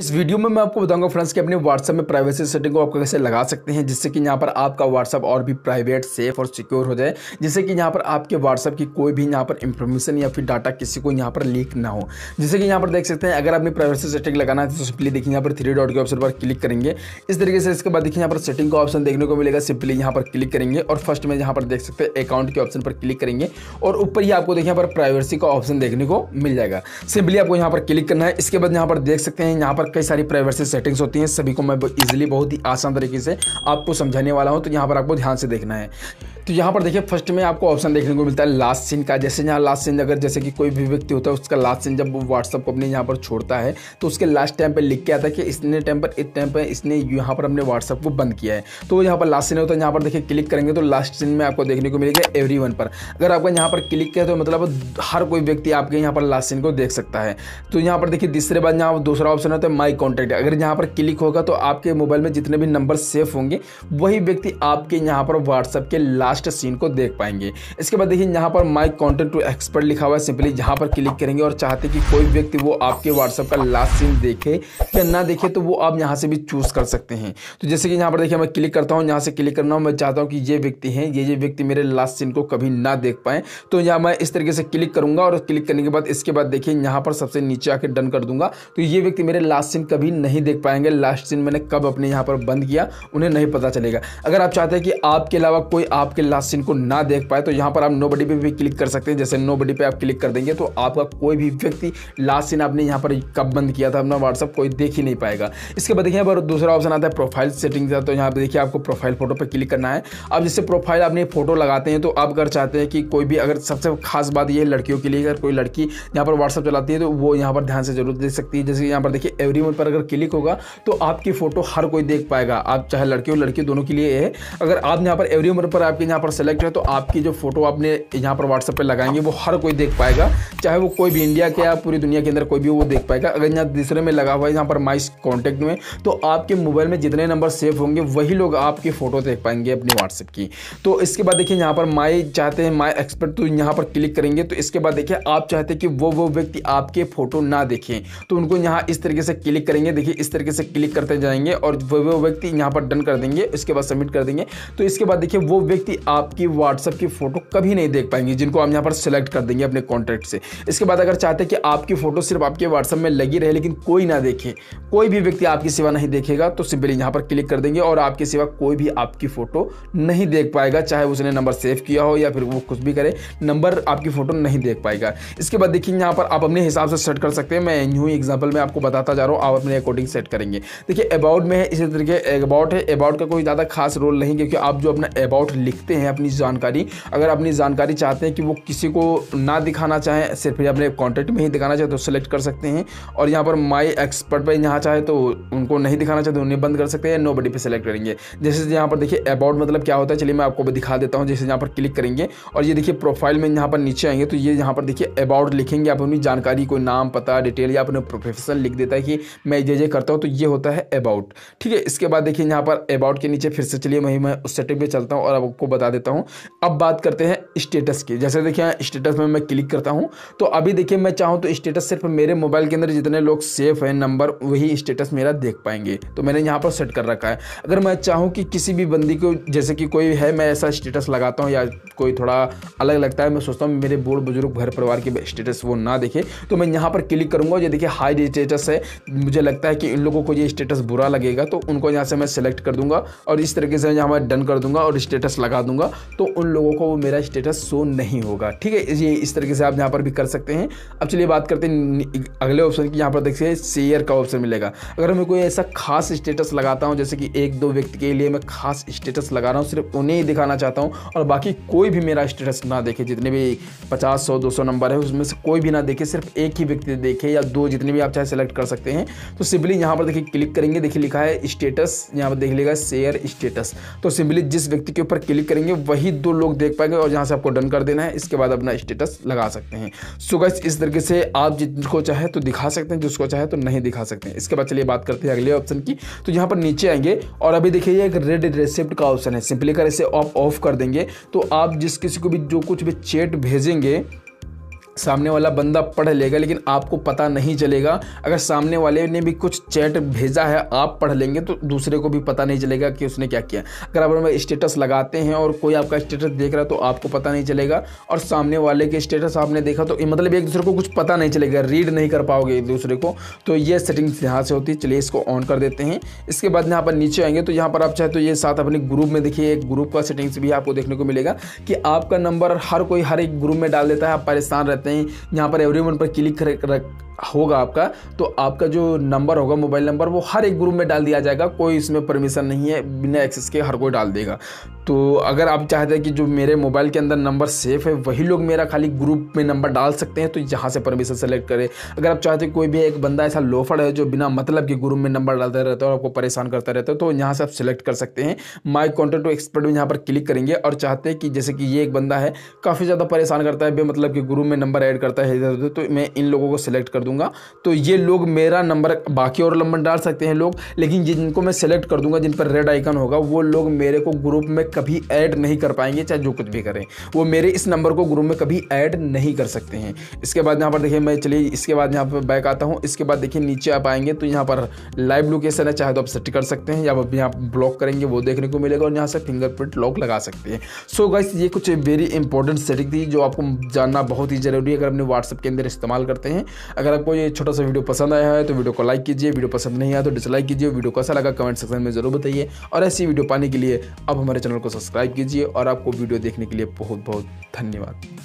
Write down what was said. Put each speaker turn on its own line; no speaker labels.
इस वीडियो में मैं आपको बताऊंगा फ्रेंड्स कि अपने व्हाट्सएप में प्राइवेसी सेटिंग को आप कैसे लगा सकते हैं जिससे कि यहाँ पर आपका व्हाट्सएप और भी प्राइवेट सेफ और सिक्योर हो जाए जिससे कि यहाँ पर आपके व्हाट्सएप की कोई भी यहाँ पर इंफॉर्मेशन या फिर डाटा किसी को यहाँ पर लीक ना हो जैसे कि यहाँ पर देख सकते हैं अगर आपने प्राइवेसी सेटिंग लगाना है तो सिंपली देखिए यहाँ पर थ्री डॉट के ऑप्शन पर क्लिक करेंगे इस तरीके से इसके बाद देखिए यहाँ पर सेटिंग का ऑप्शन देखने को मिलेगा सिंपली यहाँ पर क्लिक करेंगे और फर्स्ट में यहाँ पर देख सकते हैं अकाउंट के ऑप्शन पर क्लिक करेंगे और ऊपर ही आपको देखिए यहाँ पर प्राइवेसी का ऑप्शन देखने को मिल जाएगा सिंपली आपको यहाँ पर क्लिक करना है इसके बाद यहाँ पर देख सकते हैं यहाँ पर पर कई सारी प्राइवेसी सेटिंग्स होती हैं सभी को मैं इजिली बहुत ही आसान तरीके से आपको समझाने वाला हूँ तो यहाँ पर आपको ध्यान से देखना है तो यहाँ पर देखिए फर्स्ट में आपको ऑप्शन देखने को मिलता है लास्ट सीन का जैसे यहाँ लास्ट सीन अगर जैसे कि कोई भी व्यक्ति होता है उसका लास्ट सीन जब वो व्हाट्सअप को अपने यहाँ पर छोड़ता है तो उसके लास्ट टाइम पर लिख के आता है कि इसने टाइम पर इस टाइम पर इसने यहाँ पर अपने व्हाट्सअप को बंद किया है तो यहाँ पर लास्ट सीन होता है यहाँ पर देखिए क्लिक करेंगे तो लास्ट सीन में आपको देखने को मिलेगा एवरी पर अगर आपका यहाँ पर क्लिक किया तो मतलब हर कोई व्यक्ति आपके यहाँ पर लास्ट सीन को देख सकता है तो यहाँ पर देखिए तीसरे बाद यहाँ दूसरा ऑप्शन होता है माई कॉन्टैक्ट अगर यहाँ पर क्लिक होगा तो आपके मोबाइल में जितने भी नंबर सेफ होंगे वही व्यक्ति आपके यहाँ पर व्हाट्सअप के लास्ट लास्ट सीन को देख पाएंगे इसके बाद देखिए यहाँ पर माई कॉन्टेंट टू एक्सपर्ट लिखा हुआ है सिंपली जहाँ पर क्लिक करेंगे और चाहते कि कोई व्यक्ति वो आपके व्हाट्सअप का लास्ट सीन देखे या ना देखे तो वो आप यहाँ से भी चूज़ कर सकते हैं तो जैसे कि यहाँ पर देखिए मैं क्लिक करता हूँ यहाँ से क्लिक करना हूँ मैं चाहता हूँ कि ये व्यक्ति हैं ये ये व्यक्ति मेरे लास्ट सीन को कभी ना देख पाए तो यहाँ मैं इस तरीके से क्लिक करूँगा और क्लिक करने के बाद इसके बाद देखिए यहाँ पर सबसे नीचे आके डन कर दूंगा तो ये व्यक्ति मेरे लास्ट सीन कभी नहीं देख पाएंगे लास्ट सीन मैंने कब अपने यहाँ पर बंद किया उन्हें नहीं पता चलेगा अगर आप चाहते हैं कि आपके अलावा कोई आपके लास्ट सीन को ना देख पाए तो यहाँ पर आप नो बडी पर भी क्लिक कर सकते हैं जैसे नो बडी पर आप क्लिक कर देंगे तो आपका कोई भी व्यक्ति लास्ट सीन आपने यहाँ पर कब बंद किया था अपना व्हाट्सअप कोई देख ही नहीं पाएगा इसके बाद देखिए यहाँ पर दूसरा ऑप्शन आता है प्रोफाइल सेटिंग का तो यहाँ पर देखिए आपको प्रोफाइल फोटो पर क्लिक करना है अब जैसे प्रोफाइल आपने फोटो लगाते हैं तो आप अगर चाहते हैं कि कोई भी अगर सबसे खास बात यह लड़कियों के लिए अगर कोई लड़की यहाँ पर व्हाट्सअप चलाती है तो वो यहाँ पर ध्यान से जरूर देख सकती है जैसे यहाँ पर देखिए एवरी पर अगर क्लिक होगा तो आपकी फोटो हर कोई देख पाएगा आप चाहे लड़के हो लड़की दोनों के लिए है अगर आप यहाँ पर एवरी पर आपके यहाँ पर सेलेक्ट है तो आपकी जो फ़ोटो आपने यहाँ पर व्हाट्सएप पर लगाएंगे वो हर कोई देख पाएगा चाहे वो कोई भी इंडिया के या पूरी दुनिया के अंदर कोई भी वो देख पाएगा अगर यहाँ दूसरे में लगा हुआ है यहाँ पर माइस कॉन्टैक्ट में तो आपके मोबाइल में जितने नंबर सेव होंगे वही लोग आपकी फ़ोटो देख पाएंगे अपनी व्हाट्सएप की तो इसके बाद देखिए यहाँ पर माई चाहते हैं माई एक्सपर्ट तो यहाँ पर क्लिक करेंगे तो इसके बाद देखिए आप चाहते हैं कि वो वो व्यक्ति आपके फ़ोटो ना देखें तो उनको यहाँ इस तरीके से क्लिक करेंगे देखिए इस तरीके से क्लिक करते जाएंगे और वो वो व्यक्ति यहाँ पर डन कर देंगे इसके बाद सबमिट कर देंगे तो इसके बाद देखिए वो व्यक्ति आपकी व्हाट्सअप की फ़ोटो कभी नहीं देख पाएंगे जिनको हम यहाँ पर सेलेक्ट कर देंगे अपने कॉन्टैक्ट से इसके बाद अगर चाहते हैं कि आपकी फ़ोटो सिर्फ आपके व्हाट्सअप में लगी रहे लेकिन कोई ना देखे कोई भी व्यक्ति आपकी सेवा नहीं देखेगा तो सिंपली यहाँ पर क्लिक कर देंगे और आपके सिवा कोई भी आपकी फ़ोटो नहीं देख पाएगा चाहे उसने नंबर सेव किया हो या फिर वो कुछ भी करे नंबर आपकी फ़ोटो नहीं देख पाएगा इसके बाद देखिए यहाँ पर आप अपने हिसाब से सेट कर सकते हैं मैं यूँ एग्जाम्पल में आपको बताता जा रहा हूँ आप अपने अकॉर्डिंग सेट करेंगे देखिए अबाउट में है इसी तरीके अबाउट है अबाउट का कोई ज़्यादा खास रोल नहीं क्योंकि आप जो अपना अबाउट लिखते सकते हैं अपनी जानकारी अगर अपनी जानकारी चाहते हैं कि वो किसी को ना दिखाना चाहें सिर्फ ये अपने कॉन्टेक्ट में ही दिखाना चाहे तो सेलेक्ट कर सकते हैं और यहाँ पर माई एक्सपर्ट पर यहाँ चाहे तो उनको नहीं दिखाना चाहते तो उन्हें बंद कर सकते हैं नो बडी पर सेलेक्ट करेंगे जैसे यहाँ पर देखिए अबाउट मतलब क्या होता है चलिए मैं आपको दिखा देता हूँ जैसे यहाँ पर क्लिक करेंगे और ये देखिए प्रोफाइल में यहाँ पर नीचे आएंगे तो ये यहाँ पर देखिए अबाउट लिखेंगे आप अपनी जानकारी कोई नाम पता डिटेल या अपने प्रोफेशन लिख देता है कि मैं ये ये करता हूँ तो ये होता है अबाउट ठीक है इसके बाद देखिए यहाँ पर अबाउट के नीचे फिर से चलिए वहीं मैं उस सेटिंग पर चलता हूँ और आपको बता बता देता हूँ अब बात करते हैं स्टेटस की जैसे देखिए स्टेटस में मैं क्लिक करता हूँ तो अभी देखिए मैं चाहूँ तो स्टेटस सिर्फ मेरे मोबाइल के अंदर जितने लोग सेफ हैं नंबर वही स्टेटस मेरा देख पाएंगे तो मैंने यहाँ पर सेट कर रखा है अगर मैं चाहूँ कि किसी भी बंदी को जैसे कि कोई है मैं ऐसा स्टेटस लगाता हूँ या कोई थोड़ा अलग लगता है मैं सोचता हूँ मेरे बूढ़ बुजुर्ग घर परिवार के स्टेटस वो ना देखे तो मैं यहाँ पर क्लिक करूँगा ये देखिए हाई स्टेटस है मुझे लगता है कि इन लोगों को ये स्टेटस बुरा लगेगा तो उनको यहाँ से मैं सेलेक्ट कर दूंगा और इस तरीके से यहाँ मैं डन कर दूंगा और स्टेटस लगा दूंगा तो उन लोगों को वो मेरा स्टेटस शो नहीं होगा ठीक है ये इस तरीके से आप यहाँ पर भी कर सकते हैं अब चलिए बात करते हैं अगले ऑप्शन की यहाँ पर देखिए शेयर का ऑप्शन मिलेगा अगर मैं कोई ऐसा खास स्टेटस लगाता हूँ जैसे कि एक दो व्यक्ति के लिए मैं खास स्टेटस लगा रहा हूँ सिर्फ उन्हें ही दिखाना चाहता हूँ और बाकी कोई भी मेरा स्टेटस ना देखे जितने भी पचास सौ दो नंबर है उसमें से कोई भी ना देखे सिर्फ एक ही व्यक्ति देखे या दो जितने भी आप चाहे सेलेक्ट कर सकते हैं तो सिंपली यहाँ पर देखिए क्लिक करेंगे देखिए लिखा है स्टेटस यहाँ पर देख लेगा शेयर स्टेटस तो सिंपली जिस व्यक्ति के ऊपर क्लिक करेंगे वही दो लोग देख पाएंगे और जहाँ से आपको डन कर देना है इसके बाद अपना स्टेटस लगा सकते हैं सो गैस इस तरीके से आप जिसको चाहे तो दिखा सकते हैं जिसको चाहे तो नहीं दिखा सकते हैं इसके बाद चलिए बात करते हैं अगले ऑप्शन की तो यहाँ पर नीचे आएंगे और अभी देखिए एक रेड रिसिप्ट का ऑप्शन है सिंपली कर इसे ऑफ ऑफ कर देंगे तो आप जिस किसी को भी जो कुछ भी चेट भेजेंगे सामने वाला बंदा पढ़ लेगा लेकिन आपको पता नहीं चलेगा अगर सामने वाले ने भी कुछ चैट भेजा है आप पढ़ लेंगे तो दूसरे को भी पता नहीं चलेगा कि उसने क्या किया अगर आप स्टेटस लगाते हैं और कोई आपका स्टेटस देख रहा है तो आपको पता नहीं चलेगा और सामने वाले के स्टेटस आपने देखा तो मतलब एक दूसरे को कुछ पता नहीं चलेगा रीड नहीं कर पाओगे एक दूसरे को तो ये सेटिंग्स यहाँ से होती है चलिए इसको ऑन कर देते हैं इसके बाद यहाँ पर नीचे आएंगे तो यहाँ पर आप चाहे तो ये साथ अपने ग्रुप में देखिए एक ग्रुप का सेटिंग्स भी आपको देखने को मिलेगा कि आपका नंबर हर कोई हर एक ग्रुप में डाल देता है आप परेशान रहते सकते हैं यहाँ पर एवरी पर क्लिक कर होगा आपका तो आपका जो नंबर होगा मोबाइल नंबर वो हर एक ग्रुप में डाल दिया जाएगा कोई इसमें परमिशन नहीं है बिना एक्सेस के हर कोई डाल देगा तो अगर आप चाहते हैं कि जो मेरे मोबाइल के अंदर नंबर सेफ है वही लोग मेरा खाली ग्रुप में नंबर डाल सकते हैं तो यहाँ से परमिशन सेलेक्ट करें अगर आप चाहते हैं कोई भी एक बंदा ऐसा लोफड़ है जो बिना मतलब के ग्रुप में नंबर डालता रहता है और आपको परेशान करता रहता है तो यहाँ से आप सेलेक्ट कर सकते हैं माई कॉन्टेक्ट टू एक्सपर्ट में यहाँ पर क्लिक करेंगे और चाहते हैं कि जैसे कि ये एक बंदा है काफ़ी ज़्यादा परेशान करता है बे मतलब के ग्रुप में नंबर ऐड करता है इधर उधर तो मैं इन लोगों को सिलेक्ट कर दूंगा तो ये लोग मेरा नंबर बाकी और नंबर डाल सकते हैं लोग लेकिन जिनको मैं सेलेक्ट कर दूंगा जिन पर रेड आइकन होगा वो लोग मेरे को ग्रुप में कभी ऐड नहीं कर पाएंगे चाहे जो कुछ भी करें वो मेरे इस नंबर को ग्रुप में कभी ऐड नहीं कर सकते हैं इसके बाद यहाँ पर देखिए मैं चलिए इसके बाद यहाँ पर बैक आता हूँ इसके बाद देखिए नीचे आप आएंगे तो यहाँ पर लाइव लोकेशन है चाहे तो आप सेट कर सकते हैं या यहाँ ब्लॉक करेंगे वो देखने को मिलेगा और यहाँ से फिंगरप्रिंट लॉक लगा सकते हैं सो गाइस ये कुछ वेरी इंपॉर्टेंट सेटिंग थी जो आपको जानना बहुत ही ज़रूरी है अगर अपने व्हाट्सएप के अंदर इस्तेमाल करते हैं अगर अगर आपको ये छोटा सा वीडियो पसंद आया है तो वीडियो को लाइक कीजिए वीडियो पसंद नहीं आया तो डिसलाइक कीजिए वीडियो कैसा अच्छा लगा कमेंट सेक्शन में ज़रूर बताइए और ऐसी वीडियो पाने के लिए आप हमारे चैनल को सब्सक्राइब कीजिए और आपको वीडियो देखने के लिए बहुत बहुत धन्यवाद